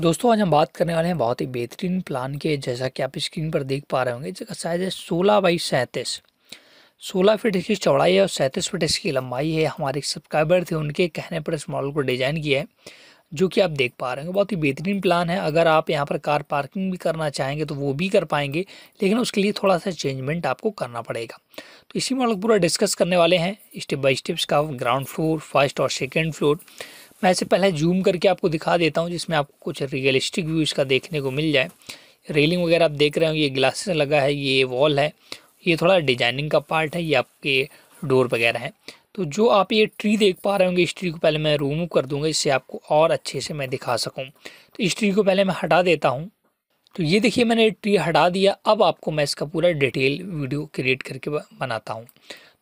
दोस्तों आज हम बात करने वाले हैं बहुत ही बेहतरीन प्लान के जैसा कि आप स्क्रीन पर देख पा रहे होंगे जिसका साइज़ है सोलह बाई सैंतीस सोलह फीट इसकी चौड़ाई है और सैंतीस फिट इसकी लंबाई है हमारे सब्सक्राइबर थे उनके कहने पर इस मॉडल को डिज़ाइन किया है जो कि आप देख पा रहे हैं बहुत ही बेहतरीन प्लान है अगर आप यहाँ पर कार पार्किंग भी करना चाहेंगे तो वो भी कर पाएंगे लेकिन उसके लिए थोड़ा सा चेंजमेंट आपको करना पड़ेगा तो इसी मॉडल पूरा डिस्कस करने वाले हैं स्टेप बाई स्टेप्स का ग्राउंड फ्लोर फर्स्ट और सेकेंड फ्लोर मैं इसे पहले जूम करके आपको दिखा देता हूँ जिसमें आपको कुछ रियलिस्टिक व्यू इसका देखने को मिल जाए रेलिंग वगैरह आप देख रहे हो ये ग्लासेस लगा है ये वॉल है ये थोड़ा डिजाइनिंग का पार्ट है ये आपके डोर वगैरह है तो जो आप ये ट्री देख पा रहे होंगे इस ट्री को पहले मैं रिमूव कर दूंगा इससे आपको और अच्छे से मैं दिखा सकूँ तो इस ट्री को पहले मैं हटा देता हूँ तो ये देखिए मैंने ट्री हटा दिया अब आपको मैं इसका पूरा डिटेल वीडियो क्रिएट करके बनाता हूँ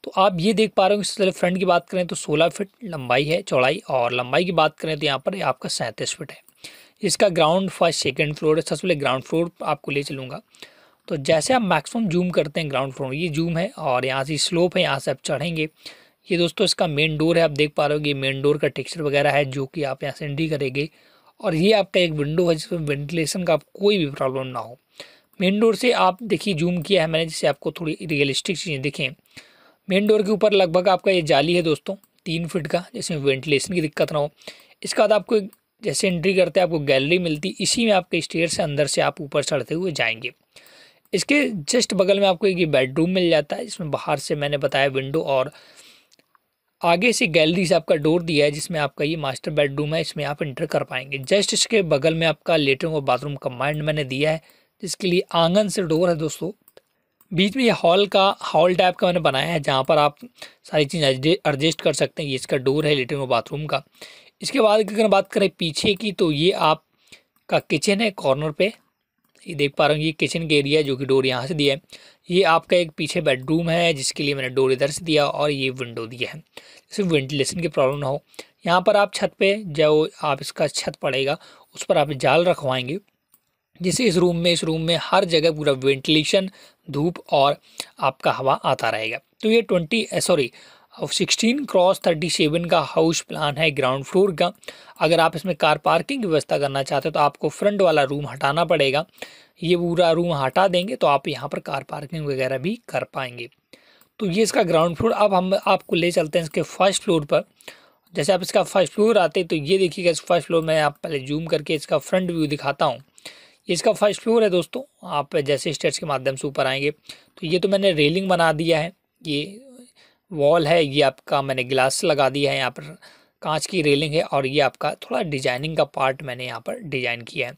तो आप ये देख पा रहे हो इससे फ्रंट की बात करें तो 16 फीट लंबाई है चौड़ाई और लंबाई की बात करें तो यहाँ पर आपका सैंतीस फिट है इसका ग्राउंड फर्स्ट सेकेंड फ्लोर है सबसे पहले ग्राउंड फ्लोर आपको ले चलूँगा तो जैसे आप मैक्सिमम जूम करते हैं ग्राउंड फ्लोर ये जूम है और यहाँ से स्लोप है यहाँ से आप चढ़ेंगे ये दोस्तों इसका मेन डोर है आप देख पा रहे हो ये मेन डोर का टेक्सचर वगैरह है जो कि आप यहाँ से एंट्री करेंगे और ये आपका एक विंडो है जिसमें वेंटिलेशन का आप कोई भी प्रॉब्लम ना हो मेन डोर से आप देखिए जूम किया है मैंने जिससे आपको थोड़ी रियलिस्टिक चीज़ें दिखें मेन डोर के ऊपर लगभग आपका ये जाली है दोस्तों तीन फिट का जिसमें वेंटिलेशन की दिक्कत ना हो इसके बाद आपको जैसे एंट्री करते हैं आपको गैलरी मिलती इसी में आपके स्टेयर से अंदर से आप ऊपर चढ़ते हुए जाएंगे इसके जस्ट बगल में आपको एक बेडरूम मिल जाता है जिसमें बाहर से मैंने बताया विंडो और आगे से गैलरी से आपका डोर दिया है जिसमें आपका ये मास्टर बेडरूम है इसमें आप इंटर कर पाएंगे जस्ट इसके बगल में आपका लेटरिन और बाथरूम कम्बाइंड मैंने दिया है जिसके लिए आंगन से डोर है दोस्तों बीच में ये हॉल का हॉल टाइप का मैंने बनाया है जहाँ पर आप सारी चीज़ एडजस्ट कर सकते हैं ये इसका डोर है लेटरिन और बाथरूम का इसके बाद अगर बात करें पीछे की तो ये आप का किचन है कॉर्नर पे ये देख पा रहा हूँ ये किचन का एरिया जो कि डोर यहाँ से दिया है ये आपका एक पीछे बेडरूम है जिसके लिए मैंने डोर इधर से दिया और ये विंडो दिया है जिससे वेंटिलेशन की प्रॉब्लम ना हो यहाँ पर आप छत पर जो आप इसका छत पड़ेगा उस पर आप जाल रखवाएंगे जिसे इस रूम में इस रूम में हर जगह पूरा वेंटिलेशन धूप और आपका हवा आता रहेगा तो ये twenty sorry sixteen cross thirty seven का हाउस प्लान है ग्राउंड फ्लोर का अगर आप इसमें कार पार्किंग की व्यवस्था करना चाहते हो तो आपको फ्रंट वाला रूम हटाना पड़ेगा ये पूरा रूम हटा देंगे तो आप यहाँ पर कार पार्किंग वगैरह भी कर पाएंगे तो ये इसका ग्राउंड फ्लोर अब हम आपको ले चलते हैं इसके फर्स्ट फ्लोर पर जैसे आप इसका फर्स्ट फ्लोर आते तो ये देखिएगा इस फर्स्ट फ्लोर में आप पहले जूम करके इसका फ्रंट व्यू दिखाता हूँ इसका फर्स्ट फ्लोर है दोस्तों आप जैसे स्टेट्स के माध्यम से ऊपर आएंगे तो ये तो मैंने रेलिंग बना दिया है ये वॉल है ये आपका मैंने ग्लास लगा दिया है यहाँ पर कांच की रेलिंग है और ये आपका थोड़ा डिजाइनिंग का पार्ट मैंने यहाँ पर डिजाइन किया है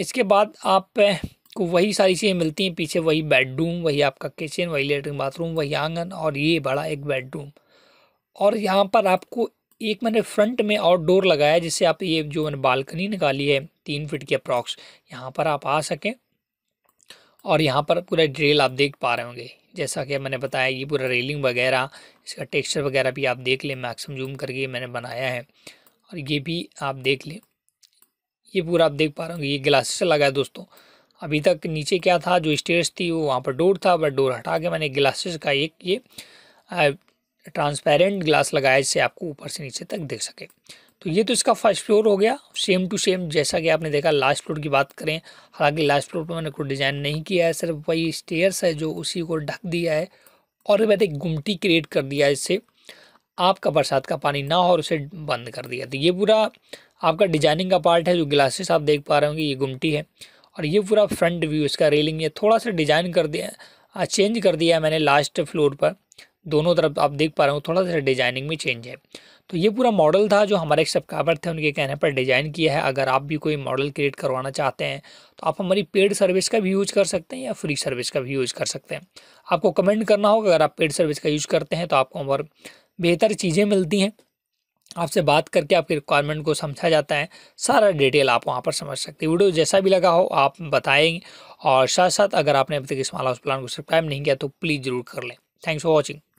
इसके बाद आप को वही सारी चीज़ें मिलती हैं पीछे वही बेडरूम वही आपका किचन वही लेटरिन बाथरूम वही आंगन और ये बड़ा एक बेडरूम और यहाँ पर आपको एक मैंने फ्रंट में आउटडोर लगाया जिससे आप ये जो मैंने बालकनी निकाली है तीन फिट की अप्रॉक्स यहाँ पर आप आ सकें और यहाँ पर पूरा ड्रेल आप देख पा रहे होंगे जैसा कि मैंने बताया ये पूरा रेलिंग वगैरह इसका टेक्सचर वगैरह भी आप देख लें मैक्सिमम जूम करके मैंने बनाया है और ये भी आप देख लें ये पूरा आप देख पा रहे होंगे ये ग्लासेस लगा है दोस्तों अभी तक नीचे क्या था जो स्टेयर्स थी वो वहाँ पर डोर था बट डोर हटा के मैंने ग्लासेस का एक ये ट्रांसपेरेंट ग्लास लगाया जिससे आपको ऊपर से नीचे तक देख सके तो ये तो इसका फर्स्ट फ्लोर हो गया सेम टू सेम जैसा कि आपने देखा लास्ट फ्लोर की बात करें हालांकि लास्ट फ्लोर पर मैंने कोई डिज़ाइन नहीं किया है सिर्फ वही स्टेयर्स है जो उसी को ढक दिया है और मैंने एक गुमटी क्रिएट कर दिया है इससे आपका बरसात का पानी ना हो और उसे बंद कर दिया तो ये पूरा आपका डिजाइनिंग का पार्ट है जो ग्लासेस आप देख पा रहे होंगे ये गुमटी है और ये पूरा फ्रंट व्यू इसका रेलिंग है थोड़ा सा डिजाइन कर दिया चेंज कर दिया मैंने लास्ट फ्लोर पर दोनों तरफ आप देख पा रहे हो थोड़ा सा डिजाइनिंग में चेंज है तो ये पूरा मॉडल था जो हमारे सब्सक्राइबर थे उनके कहने पर डिज़ाइन किया है अगर आप भी कोई मॉडल क्रिएट करवाना चाहते हैं तो आप हमारी पेड सर्विस का भी यूज़ कर सकते हैं या फ्री सर्विस का भी यूज़ कर सकते हैं आपको कमेंट करना होगा अगर आप पेड सर्विस का यूज़ करते हैं तो आपको और बेहतर चीज़ें मिलती हैं आपसे बात करके आपके रिक्वायरमेंट को समझा जाता है सारा डिटेल आप वहाँ पर समझ सकते हैं वीडियो जैसा भी लगा हो आप बताएंगे और साथ साथ अगर आपने अभी तक इस माला उस प्लान को सब्सक्राइब नहीं किया तो प्लीज़ ज़रूर कर लें थैंक्स फॉर वॉचिंग